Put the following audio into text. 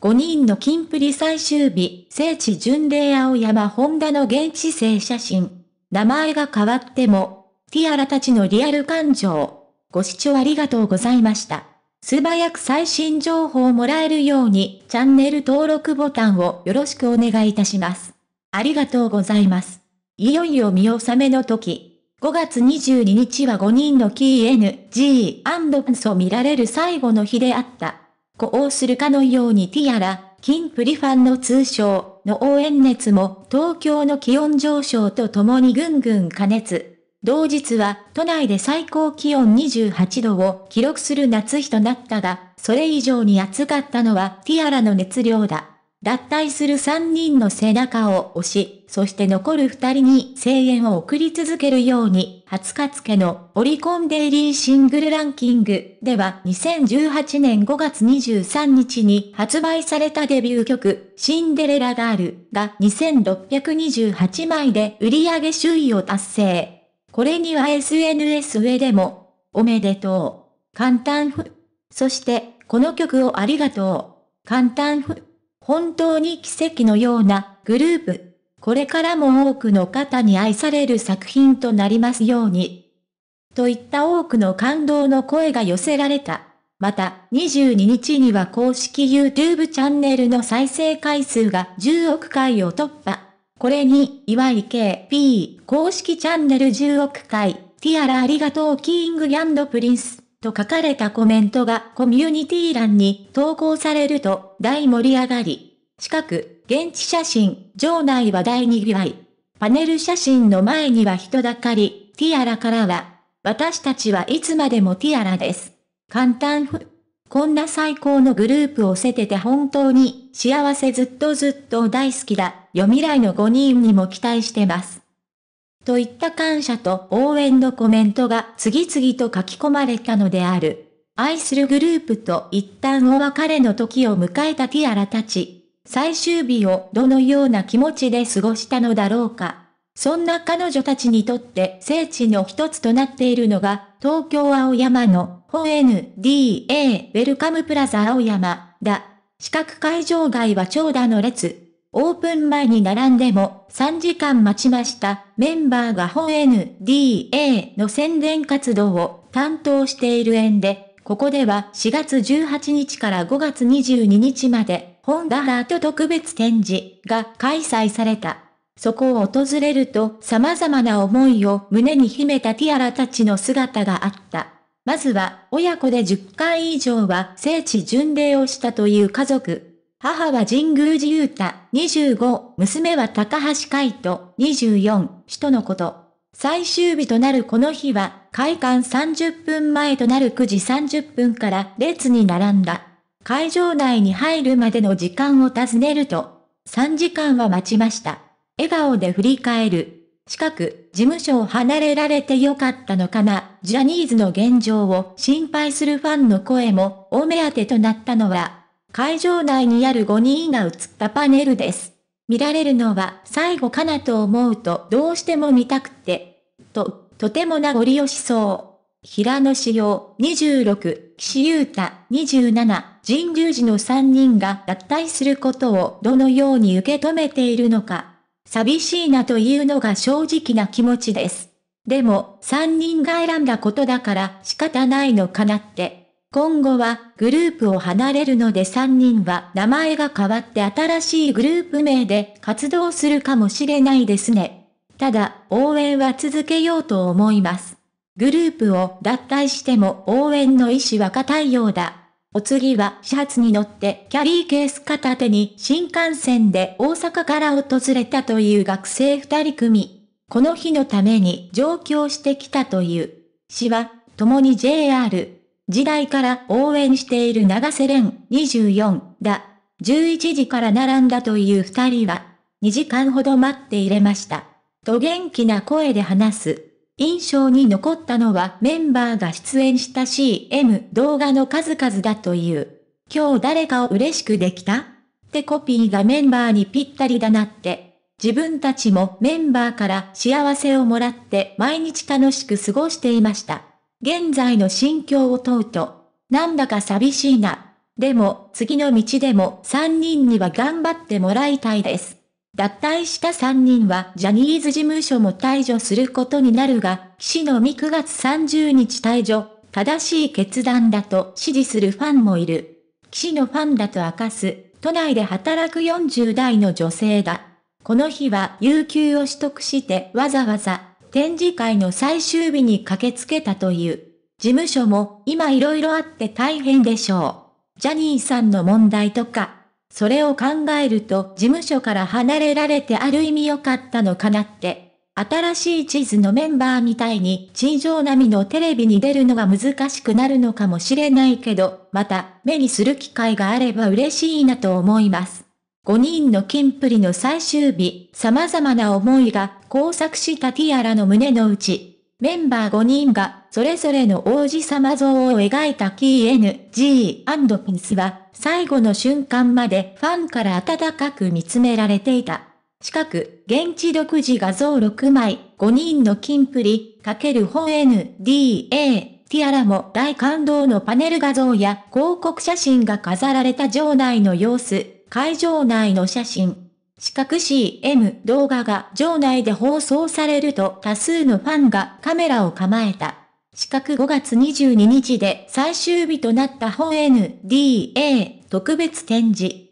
5人の金プリ最終日、聖地巡礼青山本田の現地生写真。名前が変わっても、ティアラたちのリアル感情。ご視聴ありがとうございました。素早く最新情報をもらえるように、チャンネル登録ボタンをよろしくお願いいたします。ありがとうございます。いよいよ見納めの時。5月22日は5人のキー n g ンソ見られる最後の日であった。呼応するかのようにティアラ、金プリファンの通称の応援熱も東京の気温上昇とともにぐんぐん加熱。同日は都内で最高気温28度を記録する夏日となったが、それ以上に暑かったのはティアラの熱量だ。脱退する3人の背中を押し、そして残る2人に声援を送り続けるように、20日付のオリコンデイリーシングルランキングでは2018年5月23日に発売されたデビュー曲、シンデレラガールが2628枚で売り上げ首位を達成。これには SNS 上でも、おめでとう。簡単ふ。そして、この曲をありがとう。簡単ふ。本当に奇跡のようなグループ。これからも多くの方に愛される作品となりますように。といった多くの感動の声が寄せられた。また、22日には公式 YouTube チャンネルの再生回数が10億回を突破。これに、岩井 KP 公式チャンネル10億回、ティアラありがとうキングプリンスと書かれたコメントがコミュニティ欄に投稿されると大盛り上がり。近く、現地写真、場内は大ぎわい。パネル写真の前には人だかり、ティアラからは、私たちはいつまでもティアラです。簡単ふ。こんな最高のグループを捨てて本当に幸せずっとずっと大好きだ。よ未来の5人にも期待してます。といった感謝と応援のコメントが次々と書き込まれたのである。愛するグループと一旦お別れの時を迎えたティアラたち。最終日をどのような気持ちで過ごしたのだろうか。そんな彼女たちにとって聖地の一つとなっているのが、東京青山の本 NDA ウェルカムプラザ青山だ。四角会場外は長蛇の列。オープン前に並んでも3時間待ちました。メンバーが本 NDA の宣伝活動を担当している縁で、ここでは4月18日から5月22日まで、本ダラート特別展示が開催された。そこを訪れると様々な思いを胸に秘めたティアラたちの姿があった。まずは、親子で10回以上は聖地巡礼をしたという家族。母は神宮寺勇太、25、娘は高橋海人、24、人のこと。最終日となるこの日は、開館30分前となる9時30分から列に並んだ。会場内に入るまでの時間を尋ねると、3時間は待ちました。笑顔で振り返る。近く、事務所を離れられてよかったのかな、ジャニーズの現状を心配するファンの声も、お目当てとなったのは、会場内にある5人が映ったパネルです。見られるのは最後かなと思うとどうしても見たくて。と、とても名残惜しそう。平野紫耀26、岸優太27、神竜寺の3人が脱退することをどのように受け止めているのか。寂しいなというのが正直な気持ちです。でも、3人が選んだことだから仕方ないのかなって。今後はグループを離れるので3人は名前が変わって新しいグループ名で活動するかもしれないですね。ただ、応援は続けようと思います。グループを脱退しても応援の意思は固いようだ。お次は始発に乗ってキャリーケース片手に新幹線で大阪から訪れたという学生二人組。この日のために上京してきたという。詩は、共に JR 時代から応援している長瀬廉24だ。11時から並んだという二人は、2時間ほど待って入れました。と元気な声で話す。印象に残ったのはメンバーが出演した CM 動画の数々だという。今日誰かを嬉しくできたってコピーがメンバーにぴったりだなって。自分たちもメンバーから幸せをもらって毎日楽しく過ごしていました。現在の心境を問うと、なんだか寂しいな。でも、次の道でも3人には頑張ってもらいたいです。脱退した3人はジャニーズ事務所も退場することになるが、岸のみ9月30日退場、正しい決断だと支持するファンもいる。岸のファンだと明かす、都内で働く40代の女性だ。この日は有給を取得してわざわざ展示会の最終日に駆けつけたという。事務所も今色々あって大変でしょう。ジャニーさんの問題とか、それを考えると事務所から離れられてある意味良かったのかなって。新しい地図のメンバーみたいに地上並みのテレビに出るのが難しくなるのかもしれないけど、また目にする機会があれば嬉しいなと思います。5人の金プリの最終日、様々な思いが交錯したティアラの胸の内。メンバー5人が、それぞれの王子様像を描いた KNG& ピンスは、最後の瞬間までファンから温かく見つめられていた。近く、現地独自画像6枚、5人の金プリ、×本 NDA。ティアラも大感動のパネル画像や広告写真が飾られた場内の様子、会場内の写真。四角 CM 動画が場内で放送されると多数のファンがカメラを構えた。四角5月22日で最終日となった本 NDA 特別展示。